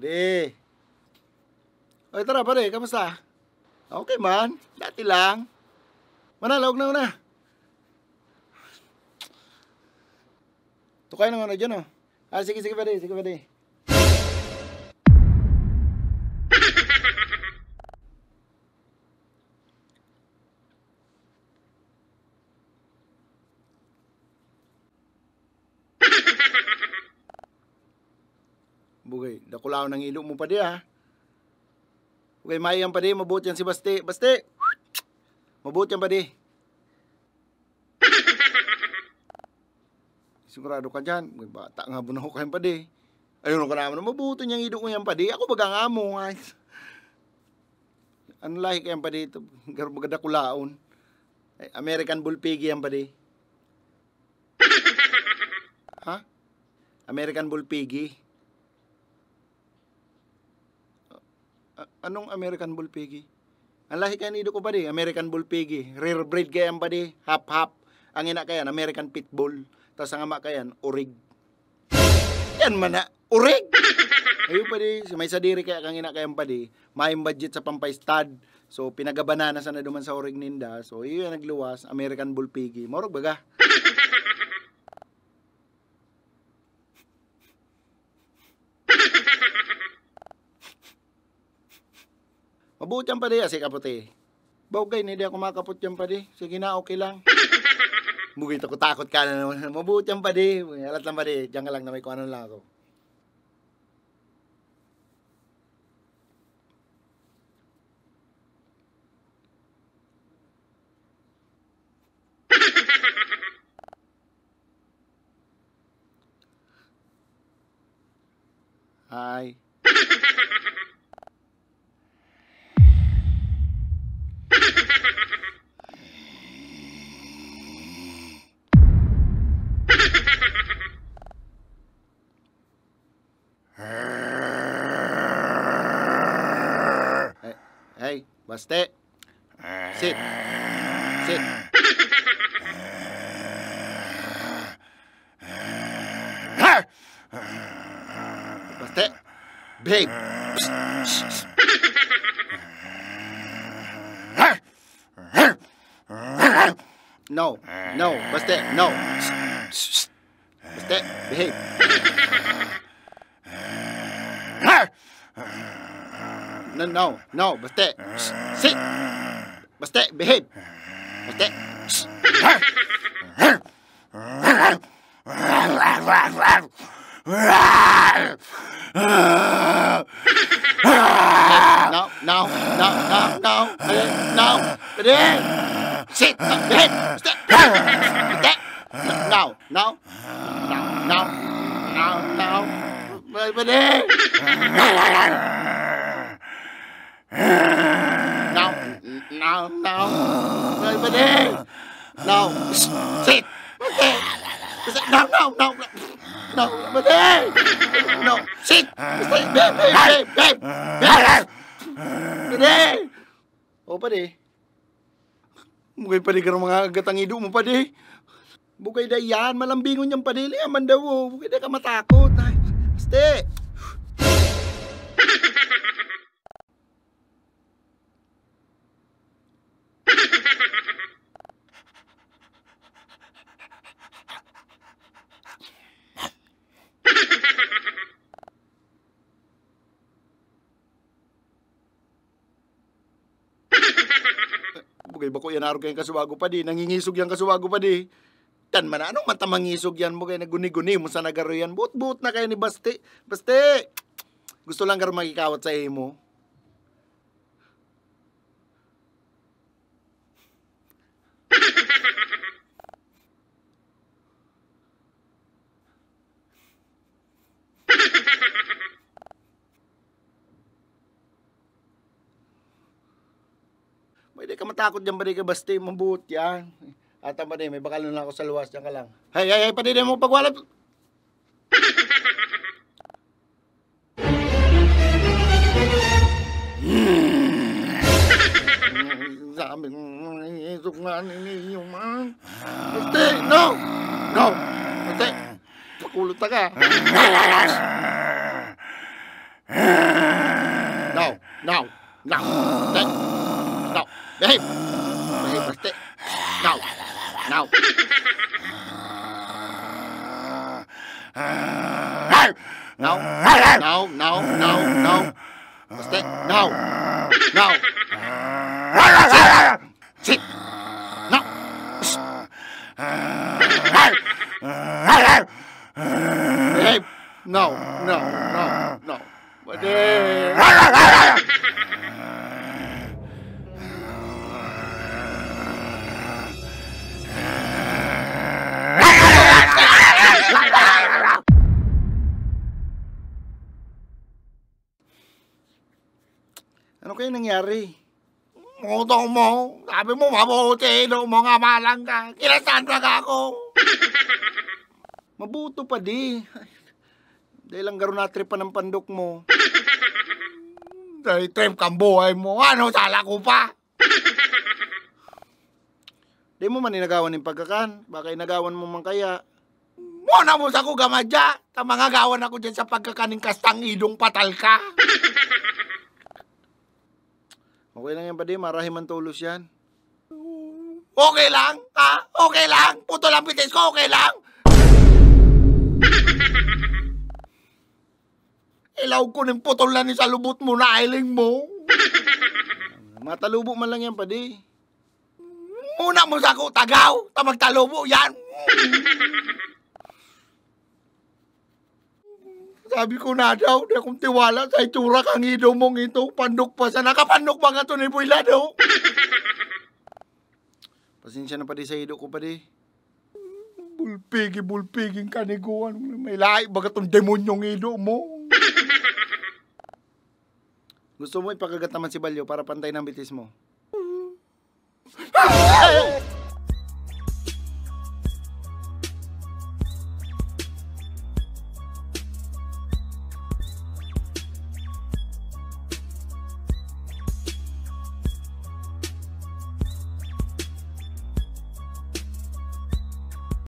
Pare. Oy, tara pare, kamusta? Okay man, dati lang. Manalawag na una. Tukay na ano muna dyan, oh. Ah, sige, sige pare, sige pare. Bugay, dakulaw ng ilo mo pa di ha. Bugay, mayang pa di, mabuti yan si Basti. Basti! Mabuti yan pa di. Sigurado ka dyan. Bugay, bata nga mo na ko kayo pa di. Ayun ko naman, mabuti niyang ilo ko yan pa di. Ako baga nga mo. Ano lahi kayan pa Garo Baga dakulaon. American Bullpigi yan pa di. Ha? American Bullpigi. anong American Bull Piggy? Ang lahi kaya nido ko ba di? American Bull Piggy. Rare breed kaya ba di? Hap-hap. Ang ina kaya, American Pitbull. Tapos ang ama kaya, Urig. Yan man na, Urig! Ayun pa di, may sadiri kaya kang ina kaya pa di. May budget sa Pampay pampaistad. So, pinagabanana sana duman sa Urig ninda. So, iyon nagluwas, American Bull Piggy. Morog baga. Mabuti ang padi, asik kaputi. Baugay, hindi ako makapot yung padi. Sige na, okay lang. Mugay ko takot ka na naman. Mabuti ang padi. Alat lang padi. Diyan ka lang na may kung ano lang ako. Hi. Hey, what's that? Sit. Sit. what's that? Pig. no, no, what's that? No. What's that? Behave. No, no, no. Basta. Shh. Sit. Basta. Behave. Basta. Shh. no, no, no, no, no, no, no, sit, behave, step, step, no, no, no, no, no, no, no, no, no, no, no, No, no, no. Everybody. No. Sit. No, no, no. No, everybody. No. Sit. Babe, babe, babe, babe. Oh, pwede. O, pwede. Mugay pa rin ka ng mga gatangido mo, pwede. Bukay da yan, malambingon niyang panili, Aman daw, bukay da ka matakot. Ste! iba ko yan araw kayong kasuwago pa di, nangingisog yan kasuwago pa di. Tan man ano anong matamangisog yan mo kay naguni-guni mo sa nagaroyan yan. buot na kay ni Basti. Basti! Gusto lang karo makikawat sa imo. takot dyan, pare ka, basta yung mabuot yan. Ah. At ang pare, may bakalan lang ako sa luwas, Diyan ka lang. Hay, hay, hay, pare, mo pagwalat. Hmm. Sabi, isok nga ninyo, man. Basta, no! No! Basta, pakulot na ka. No! No! No! No! Babe. Babe, what's that? No. No. No. No, no, no, no. What's that? No. No. Sit. Sit. No. Babe. No, no, no, no. Babe. Ano kaya nangyari? Moto mo, sabi mo mabuti, no? mga malang ka. Kinasan ka ako. Mabuto pa di. Dahil ang garo natrip pa ng pandok mo. Dahil trip kang buhay mo. Ano, sala ko pa. Di mo man inagawan ng pagkakan. Baka inagawan mo man kaya. Muna mo sa ko gamadya. Tamangagawan ako dyan sa pagkakaning kastang idong patal ka. Okay lang yan, pa pade. Marahi man tulos yan. Okay lang? Ha? Okay lang? Puto lang pitis ko, okay lang? Ilaw ko ng putol lang sa lubot mo na ailing mo. Matalubo man lang yan, pa di. Muna mo sa ako, tagaw. Tamagtalubo yan. Sabi ko na daw, di akong tiwala sa itsura kang ido mong ito. Pandok pa sa nakapandok ba nga ito ni Buylado? Pasensya na pa sa ido ko pa di. Bulpigi, bulpiging kaniguan. May lahi ba itong demonyong ido mo? Gusto mo ipakagat naman si Balyo para pantay ng bitis mo?